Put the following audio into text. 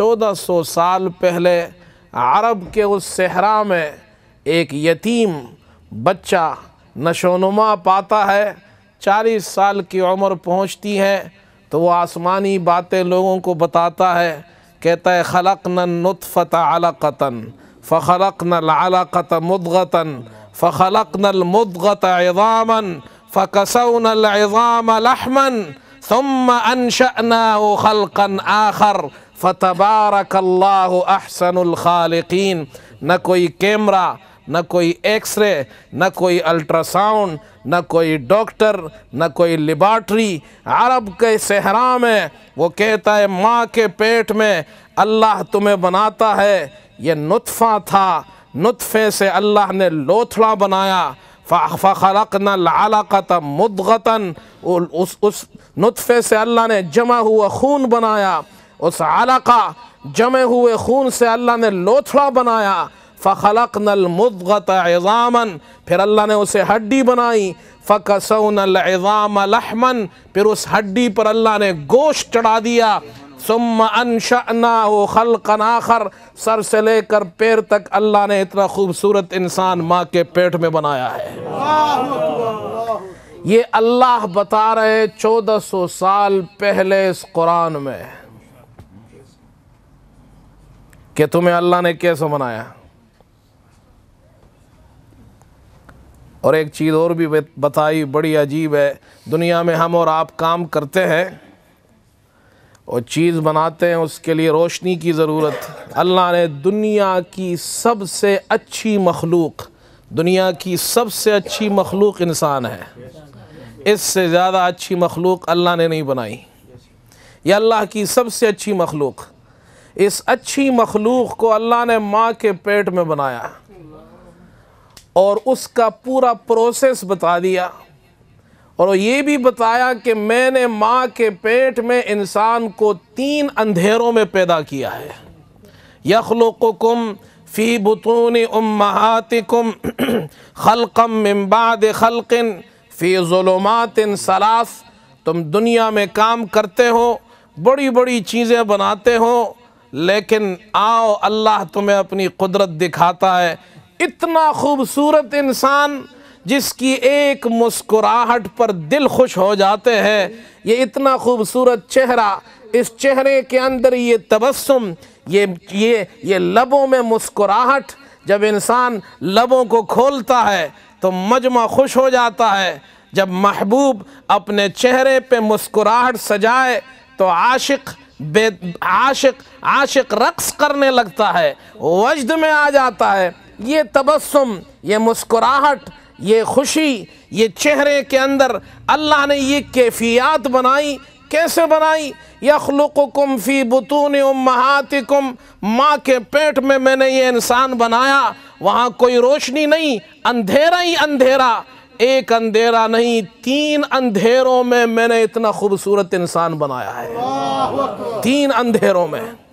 چودہ سو سال پہلے عرب کے اس صحرا میں ایک یتیم بچہ نشونما پاتا ہے چالیس سال کی عمر پہنچتی ہے تو وہ آسمانی باتیں لوگوں کو بتاتا ہے ہے خلقنا خلق ننطفت فخلقنا فلق نل فخلقنا مطغتاً عظاما نل مدغت لحما ثم و خلقا آخر فتبارک اللہ احسن الخالقین نہ کوئی کیمرہ نہ کوئی ایکس رے نہ کوئی الٹرا ساؤنڈ نہ کوئی ڈاکٹر نہ کوئی لیبارٹری عرب کے صحرا میں وہ کہتا ہے ماں کے پیٹ میں اللہ تمہیں بناتا ہے یہ نطفہ تھا نطفے سے اللہ نے لوتھڑا بنایا فخلقنا نعلٰ قطع مدغتاً اس نطفے سے اللہ نے جمع ہوا خون بنایا اس علاقہ جمے ہوئے خون سے اللہ نے لوتھڑا بنایا فَخَلَقْنَا الْمُضْغَةَ عِظَامًا پھر اللہ نے اسے ہڈی بنائی فَكَسَوْنَا الْعِظَامَ لَحْمًا پھر اس ہڈی پر اللہ نے گوشت چڑھا دیا ثُمَّ ان خَلْقًا آخر سر سے لے کر پیر تک اللہ نے اتنا خوبصورت انسان ماں کے پیٹ میں بنایا ہے یہ اللہ بتا رہے چودہ سو سال پہلے اس قرآن میں کہ تمہیں اللہ نے کیسے بنایا اور ایک چیز اور بھی بتائی بڑی عجیب ہے دنیا میں ہم اور آپ کام کرتے ہیں اور چیز بناتے ہیں اس کے لیے روشنی کی ضرورت اللہ نے دنیا کی سب سے اچھی مخلوق دنیا کی سب سے اچھی مخلوق انسان ہے اس سے زیادہ اچھی مخلوق اللہ نے نہیں بنائی یہ اللہ کی سب سے اچھی مخلوق اس اچھی مخلوق کو اللہ نے ماں کے پیٹ میں بنایا اور اس کا پورا پروسیس بتا دیا اور یہ بھی بتایا کہ میں نے ماں کے پیٹ میں انسان کو تین اندھیروں میں پیدا کیا ہے یخلقکم فی بطون امہاتکم خلقم من بعد خلق فی ظلمات سلاس تم دنیا میں کام کرتے ہو بڑی بڑی چیزیں بناتے ہو لیکن آؤ اللہ تمہیں اپنی قدرت دکھاتا ہے اتنا خوبصورت انسان جس کی ایک مسکراہٹ پر دل خوش ہو جاتے ہیں یہ اتنا خوبصورت چہرہ اس چہرے کے اندر یہ تبسم یہ یہ یہ لبوں میں مسکراہٹ جب انسان لبوں کو کھولتا ہے تو مجمع خوش ہو جاتا ہے جب محبوب اپنے چہرے پہ مسکراہٹ سجائے تو عاشق بے عاشق عاشق رقص کرنے لگتا ہے وجد میں آ جاتا ہے یہ تبسم یہ مسکراہٹ یہ خوشی یہ چہرے کے اندر اللہ نے یہ کیفیات بنائی کیسے بنائی یخلقکم فی بطون امہاتکم ماں کے پیٹ میں میں نے یہ انسان بنایا وہاں کوئی روشنی نہیں اندھیرا ہی اندھیرا ایک اندھیرا نہیں تین اندھیروں میں میں نے اتنا خوبصورت انسان بنایا ہے تین اندھیروں میں